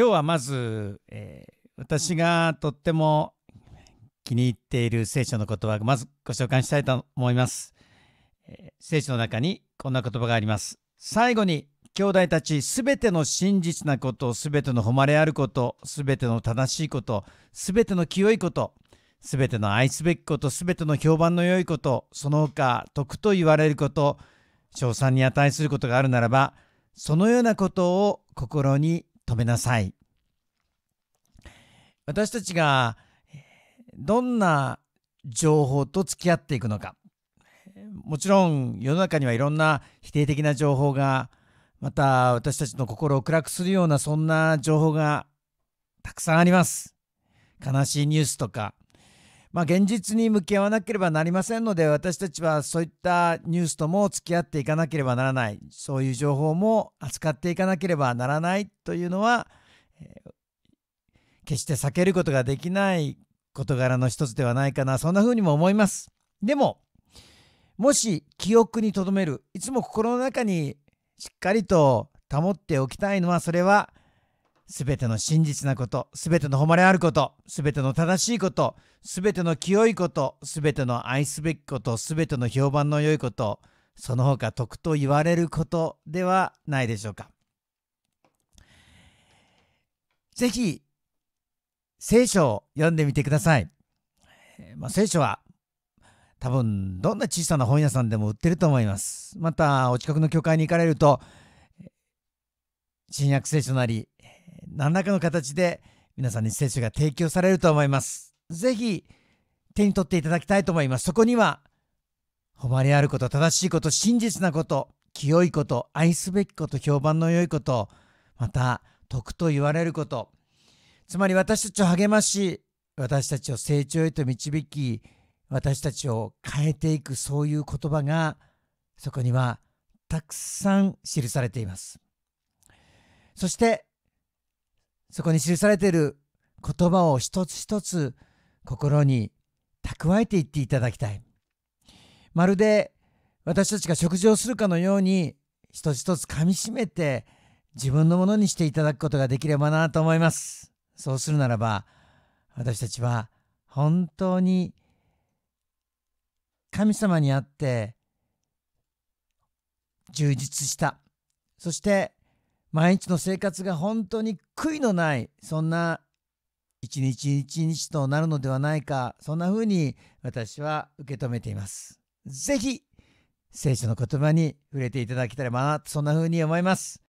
今日はまず、えー、私がとっても気に入っている聖書の言葉をまずご紹介したいと思います、えー、聖書の中にこんな言葉があります最後に兄弟たちすべての真実なことすべての誉れあることすべての正しいことすべての清いことすべての愛すべきことすべての評判の良いことその他徳と言われること賞賛に値することがあるならばそのようなことを心に止めなさい。私たちがどんな情報と付き合っていくのか。もちろん世の中にはいろんな否定的な情報が、また私たちの心を暗くするようなそんな情報がたくさんあります。悲しいニュースとか、まあ、現実に向き合わなければなりませんので私たちはそういったニュースとも付き合っていかなければならないそういう情報も扱っていかなければならないというのは、えー、決して避けることができない事柄の一つではないかなそんな風にも思います。でももし記憶に留めるいつも心の中にしっかりと保っておきたいのはそれはすべての真実なこと、すべての誉れあること、すべての正しいこと、すべての清いこと、すべての愛すべきこと、すべての評判の良いこと、その他得と言われることではないでしょうか。ぜひ、聖書を読んでみてください。まあ、聖書は多分どんな小さな本屋さんでも売ってると思います。またお近くの教会に行かれると新約聖書なり何らかの形で皆さんに接種が提供されると思います。ぜひ手に取っていただきたいと思います。そこには誉れあること、正しいこと、真実なこと、清いこと、愛すべきこと、評判の良いこと、また徳と言われること、つまり私たちを励まし、私たちを成長へと導き、私たちを変えていくそういう言葉がそこにはたくさん記されています。そしてそこに記されている言葉を一つ一つ心に蓄えていっていただきたい。まるで私たちが食事をするかのように一つ一つ噛みしめて自分のものにしていただくことができればなと思います。そうするならば私たちは本当に神様にあって充実したそして毎日の生活が本当に悔いのないそんな一日一日となるのではないかそんな風に私は受け止めています。ぜひ聖書の言葉に触れていただけたらなそんな風に思います。